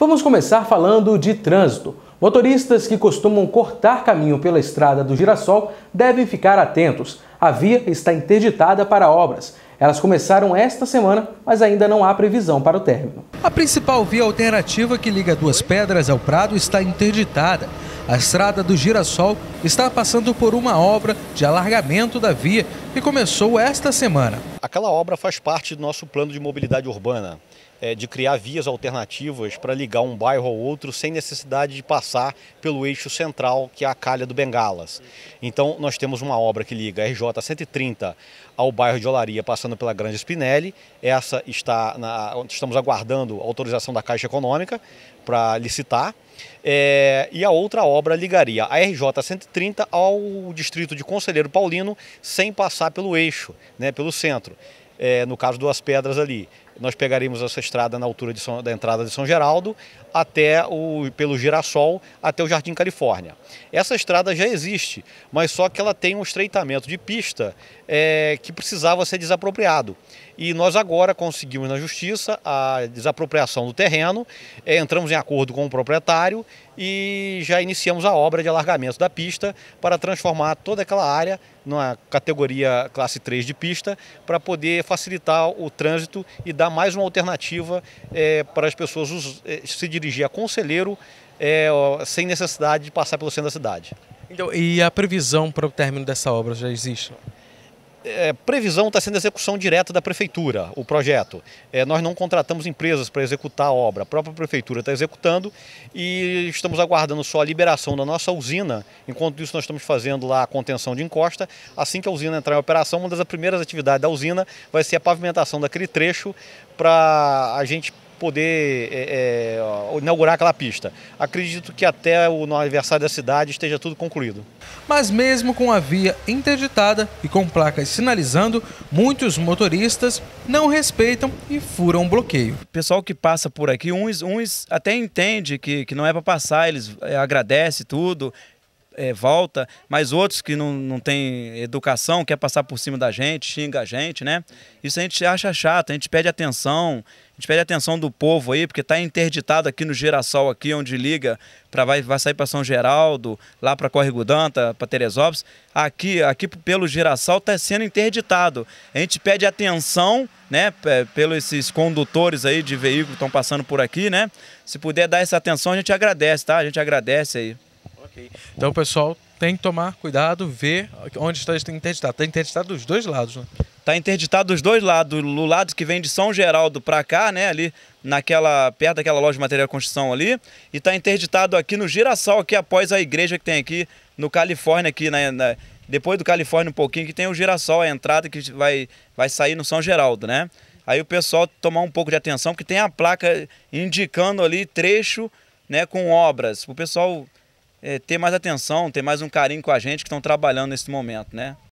Vamos começar falando de trânsito. Motoristas que costumam cortar caminho pela estrada do Girassol devem ficar atentos. A via está interditada para obras elas começaram esta semana, mas ainda não há previsão para o término. A principal via alternativa que liga Duas Pedras ao Prado está interditada. A estrada do Girassol está passando por uma obra de alargamento da via que começou esta semana. Aquela obra faz parte do nosso plano de mobilidade urbana, é, de criar vias alternativas para ligar um bairro ao outro sem necessidade de passar pelo eixo central, que é a calha do Bengalas. Então, nós temos uma obra que liga a RJ 130 ao bairro de Olaria, passando passando pela Grande Spinelli. Essa está na, estamos aguardando a autorização da Caixa Econômica para licitar. É, e a outra obra ligaria a RJ 130 ao distrito de Conselheiro Paulino sem passar pelo eixo, né, pelo centro. É, no caso duas pedras ali nós pegaríamos essa estrada na altura São, da entrada de São Geraldo até o pelo Girassol até o Jardim Califórnia. Essa estrada já existe, mas só que ela tem um estreitamento de pista é, que precisava ser desapropriado. E nós agora conseguimos na justiça a desapropriação do terreno, é, entramos em acordo com o proprietário e já iniciamos a obra de alargamento da pista para transformar toda aquela área numa categoria classe 3 de pista para poder facilitar o trânsito e dar dar mais uma alternativa é, para as pessoas é, se dirigir a conselheiro é, sem necessidade de passar pelo centro da cidade. Então, e a previsão para o término dessa obra já existe? é, previsão está sendo execução direta da prefeitura, o projeto. É, nós não contratamos empresas para executar a obra, a própria prefeitura está executando e estamos aguardando só a liberação da nossa usina. Enquanto isso, nós estamos fazendo lá a contenção de encosta. Assim que a usina entrar em operação, uma das primeiras atividades da usina vai ser a pavimentação daquele trecho para a gente poder é, é, inaugurar aquela pista. Acredito que até o aniversário da cidade esteja tudo concluído. Mas mesmo com a via interditada e com placas sinalizando, muitos motoristas não respeitam e furam o bloqueio. O pessoal que passa por aqui, uns, uns até entende que, que não é para passar, eles é, agradecem tudo, é, volta, mas outros que não, não têm educação, quer passar por cima da gente, xinga a gente, né? Isso a gente acha chato, a gente pede atenção, a gente pede atenção do povo aí, porque está interditado aqui no Girassol, aqui onde liga, pra, vai, vai sair para São Geraldo, lá para Córrego Danta, para Teresópolis. Aqui, aqui pelo Girassol está sendo interditado. A gente pede atenção, né, pelos esses condutores aí de veículo que estão passando por aqui, né? Se puder dar essa atenção, a gente agradece, tá? A gente agradece aí. Então o pessoal tem que tomar cuidado, ver onde está interditado. Está interditado dos dois lados, né? Está interditado dos dois lados, do lado que vem de São Geraldo para cá, né, ali naquela perto daquela loja de material de construção ali, e está interditado aqui no Girassol, aqui é após a igreja que tem aqui no Califórnia aqui na, na depois do Califórnia um pouquinho que tem o Girassol, a entrada que vai vai sair no São Geraldo, né? Aí o pessoal tomar um pouco de atenção, porque tem a placa indicando ali trecho, né, com obras. O pessoal é, ter mais atenção, ter mais um carinho com a gente que estão trabalhando nesse momento, né?